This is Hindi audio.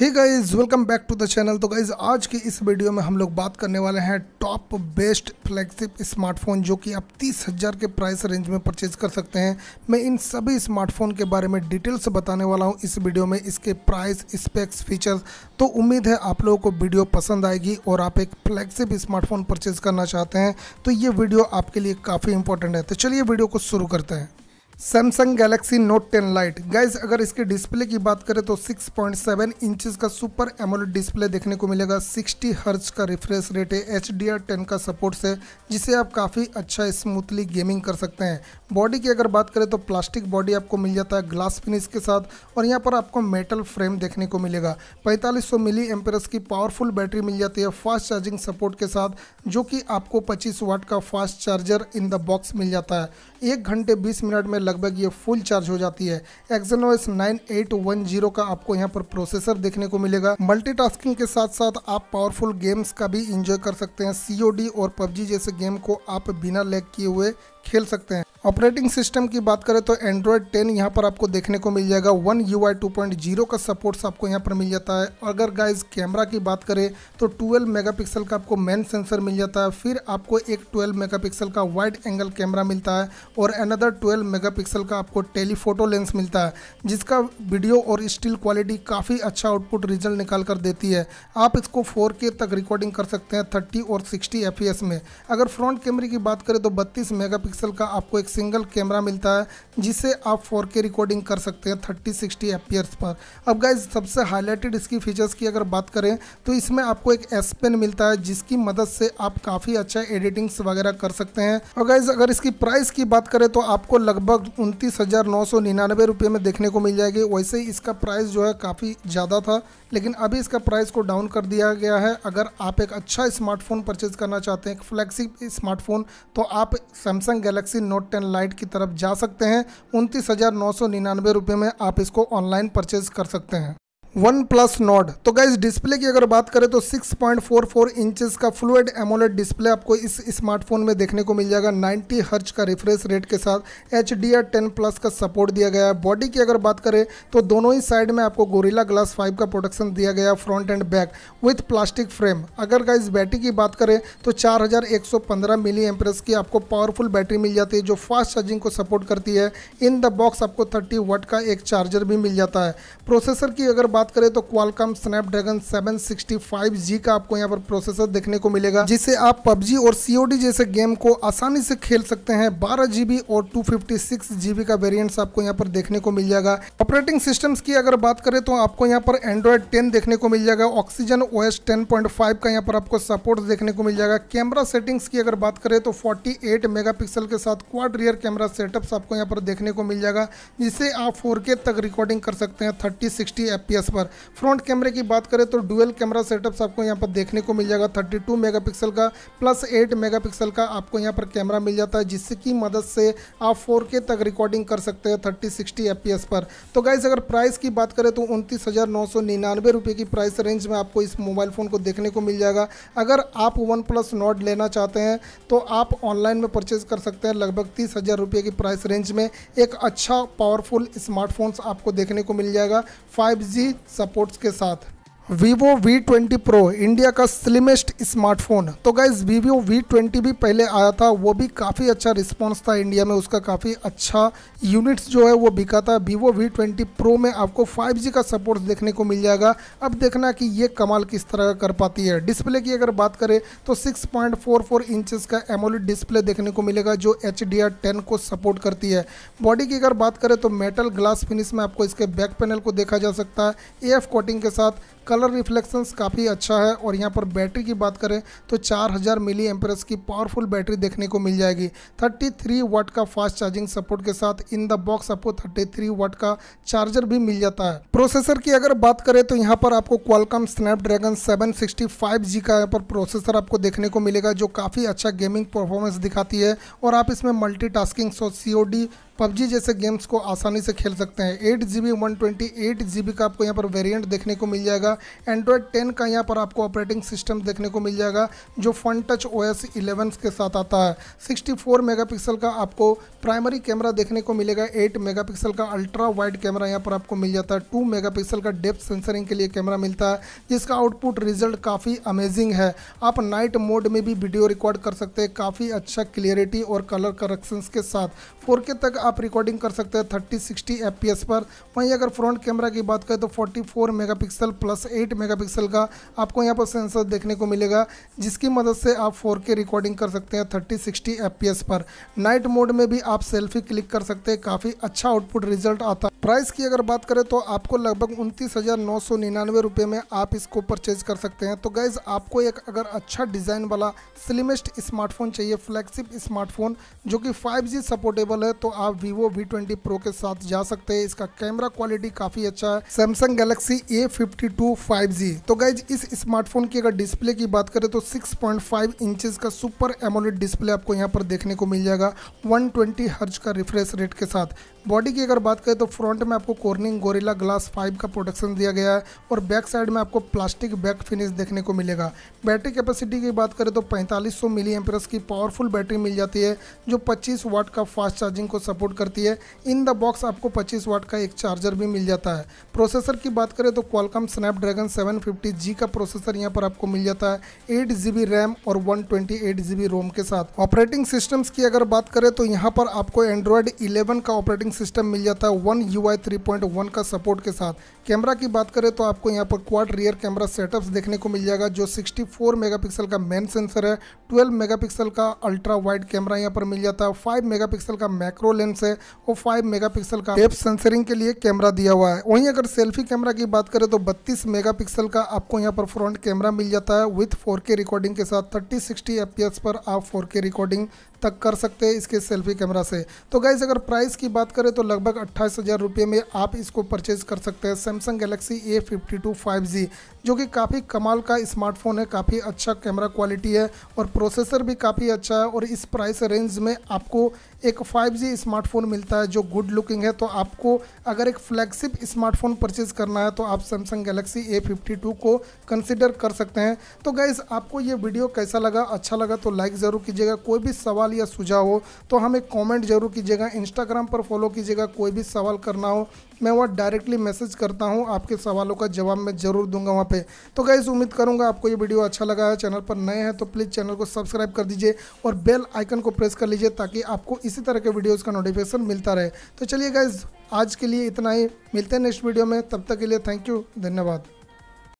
hey guys welcome back to the channel तो गाइज आज की इस वीडियो में हम लोग बात करने वाले हैं टॉप बेस्ट फ्लैगशिप स्मार्टफोन जो कि आप तीस हज़ार के प्राइस रेंज में परचेज कर सकते हैं मैं इन सभी स्मार्टफोन के बारे में डिटेल्स बताने वाला हूं इस वीडियो में इसके प्राइस स्पेक्स फीचर्स तो उम्मीद है आप लोगों को वीडियो पसंद आएगी और आप एक फ्लैगशिप स्मार्टफोन परचेज करना चाहते हैं तो ये वीडियो आपके लिए काफ़ी इंपॉर्टेंट है तो चलिए वीडियो को शुरू करते हैं Samsung Galaxy Note 10 lite guys अगर इसके डिस्प्ले की बात करें तो 6.7 पॉइंट इंचज का सुपर एमोल डिस्प्ले देखने को मिलेगा 60 हर्ज का रिफ्रेश रेट है एच डी आर टेन का सपोर्ट है जिसे आप काफ़ी अच्छा स्मूथली गेमिंग कर सकते हैं बॉडी की अगर बात करें तो प्लास्टिक बॉडी आपको मिल जाता है ग्लास फिनिश के साथ और यहाँ पर आपको मेटल फ्रेम देखने को मिलेगा पैंतालीस सौ मिली एम्पेरस की पावरफुल बैटरी मिल जाती है फास्ट चार्जिंग सपोर्ट के साथ जो कि आपको पच्चीस वाट का fast charger in the box मिल जाता है एक घंटे बीस मिनट में लगभग ये फुल चार्ज हो जाती है Exynos nine eight one zero का आपको यहाँ पर प्रोसेसर देखने को मिलेगा मल्टी के साथ साथ आप पावरफुल गेम्स का भी इंजॉय कर सकते हैं सीओ और पबजी जैसे गेम को आप बिना लैग किए हुए खेल सकते हैं ऑपरेटिंग सिस्टम की बात करें तो एंड्रॉयड 10 यहाँ पर आपको देखने को मिल जाएगा वन यू आई का सपोर्ट्स आपको यहाँ पर मिल जाता है अगर गाइज कैमरा की बात करें तो 12 मेगापिक्सल का आपको मेन सेंसर मिल जाता है फिर आपको एक 12 मेगापिक्सल का वाइड एंगल कैमरा मिलता है और अनदर 12 मेगापिक्सल का आपको टेलीफोटो लेंस मिलता है जिसका वीडियो और स्टिल क्वालिटी काफ़ी अच्छा आउटपुट रिजल्ट निकाल कर देती है आप इसको फोर तक रिकॉर्डिंग कर सकते हैं थर्टी और सिक्सटी एफ में अगर फ्रंट कैमरे की बात करें तो बत्तीस मेगा का आपको एक सिंगल कैमरा मिलता है जिसे आप 4K रिकॉर्डिंग कर सकते हैं 30 60 एफ पर अब गाइज सबसे हाईलाइटेड इसकी फीचर्स की अगर बात करें तो इसमें आपको एक एस पेन मिलता है जिसकी मदद से आप काफ़ी अच्छा एडिटिंग्स वगैरह कर सकते हैं और गाइज अगर इसकी प्राइस की बात करें तो आपको लगभग उनतीस हज़ार में देखने को मिल जाएगी वैसे ही इसका प्राइस जो है काफ़ी ज़्यादा था लेकिन अभी इसका प्राइस को डाउन कर दिया गया है अगर आप एक अच्छा स्मार्टफोन परचेज करना चाहते हैं एक स्मार्टफोन तो आप Samsung Galaxy Note ten and lite की तरफ जा सकते हैं उनतीस हज़ार नौ सौ निन्यानवे में आप इसको ऑनलाइन परचेज़ कर सकते हैं वन प्लस नॉट तो गाइज डिस्प्ले की अगर बात करें तो 6.44 इंचेस का फ्लूड एमोलेट डिस्प्ले आपको इस स्मार्टफोन में देखने को मिल जाएगा 90 हर्च का रिफ्रेश रेट के साथ H D R ten plus का सपोर्ट दिया गया है बॉडी की अगर बात करें तो दोनों ही साइड में आपको गोरिला ग्लास 5 का प्रोटेक्शन दिया गया front and back with plastic frame अगर गाइज बैटरी की बात करें तो चार हज़ार मिली एमप्रेस की आपको पावरफुल बैटरी मिल जाती है जो फास्ट चार्जिंग को सपोर्ट करती है इन द बॉक्स आपको थर्टी वट का एक चार्जर भी मिल जाता है प्रोसेसर की अगर बात बात करें तो क्वालकॉम स्नैपड्रैगन 765G का आपको यहाँ पर प्रोसेसर देखने को मिलेगा जिसे आप पबजी और सीओडी जैसे गेम को आसानी से खेल सकते हैं बारह जीबी और टू जीबी का वेरियंट आपको यहाँ पर देखने को मिल जाएगा ऑपरेटिंग सिस्टम की अगर बात करें तो आपको यहाँ पर एंड्रॉयड टेन देखने को मिल जाएगा ऑक्सीजन ओ एस का यहाँ पर आपको सपोर्ट देखने को मिल जाएगा कैमरा सेटिंग्स की अगर बात करें तो फोर्टी मेगापिक्सल के साथ क्वाड रियर कैमरा सेटअप्स आपको यहाँ पर देखने को मिल जाएगा जिसे आप 4K तक रिकॉर्डिंग कर सकते हैं 30 60 एफ पर फ्रंट कैमरे की बात करें तो डुअल कैमरा सेटअप्स आपको यहाँ पर देखने को मिल जाएगा 32 मेगापिक्सल का प्लस 8 मेगापिक्सल का आपको यहाँ पर कैमरा मिल जाता है जिसकी मदद से आप 4K तक रिकॉर्डिंग कर सकते हैं थर्टी सिक्सटी पर तो गाइज अगर प्राइस की बात करें तो उनतीस रुपये की प्राइस रेंज में आपको इस मोबाइल फ़ोन को देखने को मिल जाएगा अगर आप वन प्लस नोट लेना चाहते हैं तो आप ऑनलाइन में परचेज कर सकते हैं लगभग तीस हज़ार रुपये की प्राइस रेंज में एक अच्छा पावरफुल स्मार्टफोन्स आपको देखने को मिल जाएगा 5G सपोर्ट्स के साथ Vivo V twenty Pro India का स्लिमेस्ट स्मार्टफोन तो गाइज वीवो वी ट्वेंटी भी पहले आया था वो भी काफ़ी अच्छा रिस्पॉन्स था इंडिया में उसका काफ़ी अच्छा यूनिट्स जो है वो बिका था वीवो वी ट्वेंटी प्रो में आपको 5G का सपोर्ट देखने को मिल जाएगा अब देखना कि ये कमाल किस तरह कर पाती है डिस्प्ले की अगर बात करें तो 6.44 पॉइंट का एमोलिड डिस्प्ले देखने को मिलेगा जो एच डी को सपोर्ट करती है बॉडी की अगर बात करें तो मेटल ग्लास फिनिश में आपको इसके बैक पैनल को देखा जा सकता है ए कोटिंग के साथ कलर रिफ्लेक्शंस काफ़ी अच्छा है और यहाँ पर बैटरी की बात करें तो 4000 हज़ार मिली एम्प्रेस की पावरफुल बैटरी देखने को मिल जाएगी 33 वाट का फास्ट चार्जिंग सपोर्ट के साथ इन द बॉक्स आपको 33 वाट का चार्जर भी मिल जाता है प्रोसेसर की अगर बात करें तो यहाँ पर आपको क्वालकम स्नैपड्रैगन जी का यहाँ पर प्रोसेसर आपको देखने को मिलेगा जो काफ़ी अच्छा गेमिंग परफॉर्मेंस दिखाती है और आप इसमें multi tasking C O D PUBG जैसे गेम्स को आसानी से खेल सकते हैं eight G B one twenty eight G B का आपको यहाँ पर वेरिएंट देखने को मिल जाएगा जाएगा एंड्रॉयड टेन का यहाँ पर आपको ऑपरेटिंग सिस्टम देखने को मिल जाएगा जो फन टच ओ एस के साथ आता है 64 मेगापिक्सल का आपको प्राइमरी कैमरा देखने को मिलेगा 8 मेगापिक्सल का अल्ट्रा वाइड कैमरा यहाँ पर आपको मिल जाता है 2 मेगापिक्सल का डेप्थ सेंसरिंग के लिए कैमरा मिलता है जिसका आउटपुट रिजल्ट काफ़ी अमेजिंग है आप नाइट मोड में भी वीडियो रिकॉर्ड कर सकते हैं काफ़ी अच्छा क्लियरिटी और कलर करेक्शन के साथ 4K तक आप रिकॉर्डिंग कर सकते हैं थर्टी सिक्सटी पर वहीं अगर फ्रंट कैमरा की बात करें तो 44 मेगापिक्सल प्लस एट मेगापिक्सल का आपको यहाँ पर सेंसर देखने को मिलेगा जिसकी मदद से आप फोर रिकॉर्डिंग कर सकते हैं थर्टी सिक्सटी पर नाइट मोड में भी आप सेल्फी क्लिक कर सकते हैं काफ़ी अच्छा आउटपुट रिजल्ट आता है प्राइस की अगर बात करें तो आपको लगभग उनतीस हज़ार नौ सौ निन्यानवे में आप इसको परचेज कर सकते हैं तो गाइज़ आपको एक अगर अच्छा डिज़ाइन वाला स्लिमेस्ट स्मार्टफोन चाहिए फ्लैगशिप स्मार्टफोन जो कि 5G सपोर्टेबल है तो आप वीवो वी ट्वेंटी प्रो के साथ जा सकते हैं इसका कैमरा क्वालिटी काफ़ी अच्छा है Samsung Galaxy A fifty two five G तो गाइज इस स्मार्टफोन की अगर डिस्प्ले की बात करें तो सिक्स पॉइंट का सुपर एमोलेट डिस्प्ले आपको यहाँ पर देखने को मिल जाएगा वन हर्ज का रिफ्रेश रेट के साथ बॉडी की अगर बात करें तो फ्रंट फ्रंट में आपको कॉर्निंग गोरिला ग्लास फाइव का प्रोटेक्शन दिया गया है और बैक साइड में आपको प्लास्टिक बैक फिनिश देखने को मिलेगा बैटरी कैपेसिटी की बात करें तो पैंतालीस सौ मिली एमपरस की पावरफुल बैटरी मिल जाती है जो पच्चीस वाट का फास्ट चार्जिंग को सपोर्ट करती है इन द बॉक्स आपको पच्चीस वाट का एक चार्जर भी मिल जाता है प्रोसेसर की बात करें तो क्वालकम स्नैपड्रैगन 750G का प्रोसेसर यहाँ पर आपको मिल जाता है एट रैम और वन रोम के साथ ऑपरेटिंग सिस्टम्स की अगर बात करें तो यहाँ पर आपको एंड्रॉयड इलेवन का ऑपरेटिंग सिस्टम मिल जाता है वन यू वाई थ्री का सपोर्ट के साथ कैमरा की बात करें तो आपको यहाँ पर क्वाड रियर कैमरा सेटअप्स देखने को मिल जाएगा जो 64 मेगापिक्सल का मेन सेंसर है 12 मेगापिक्सल का अल्ट्रा वाइड कैमरा यहाँ पर मिल जाता है 5 मेगापिक्सल का मैक्रो लेंस है और 5 मेगापिक्सल का एप सेंसरिंग के लिए कैमरा दिया हुआ है वहीं अगर सेल्फी कैमरा की बात करें तो बत्तीस मेगा का आपको यहाँ पर फ्रंट कैमरा मिल जाता है विथ फोर रिकॉर्डिंग के साथ थर्टी सिक्सटी पर आप फोर रिकॉर्डिंग तक कर सकते हैं इसके सेल्फी कैमरा से तो गाइज अगर प्राइस की बात करें तो लगभग अट्ठाईस हज़ार रुपये में आप इसको परचेज़ कर सकते हैं Samsung Galaxy A fifty two five G जो कि काफ़ी कमाल का स्मार्टफोन है काफ़ी अच्छा कैमरा क्वालिटी है और प्रोसेसर भी काफ़ी अच्छा है और इस प्राइस रेंज में आपको एक 5G स्मार्टफोन मिलता है जो गुड लुकिंग है तो आपको अगर एक फ्लैगशिप स्मार्टफोन परचेज करना है तो आप सैमसंग गैलेक्सी ए को कंसिडर कर सकते हैं तो गाइज़ आपको ये वीडियो कैसा लगा अच्छा लगा तो लाइक ज़रूर कीजिएगा कोई भी सवाल या सुझाव हो तो हमें कॉमेंट जरूर कीजिएगा इंस्टाग्राम पर फॉलो कीजिएगा कोई भी सवाल करना हो मैं वहाँ डायरेक्टली मैसेज करता हूँ आपके सवालों का जवाब मैं ज़रूर दूंगा वहाँ पे तो गाइज़ उम्मीद करूँगा आपको ये वीडियो अच्छा लगा है चैनल पर नए हैं तो प्लीज़ चैनल को सब्सक्राइब कर दीजिए और बेल आइकन को प्रेस कर लीजिए ताकि आपको इसी तरह के वीडियोज़ का नोटिफिकेशन मिलता रहे तो चलिए गाइज़ आज के लिए इतना ही मिलते हैं नेक्स्ट वीडियो में तब तक के लिए थैंक यू धन्यवाद